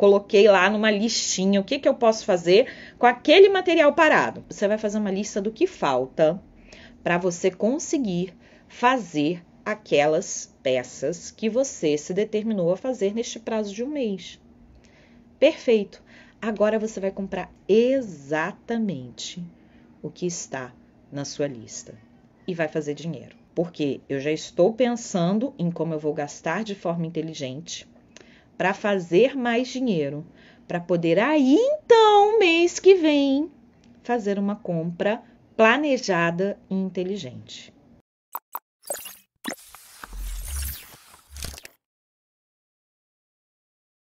Coloquei lá numa listinha o que, que eu posso fazer com aquele material parado. Você vai fazer uma lista do que falta para você conseguir fazer aquelas peças que você se determinou a fazer neste prazo de um mês. Perfeito! Agora você vai comprar exatamente o que está na sua lista e vai fazer dinheiro. Porque eu já estou pensando em como eu vou gastar de forma inteligente, para fazer mais dinheiro, para poder aí então, mês que vem, fazer uma compra planejada e inteligente.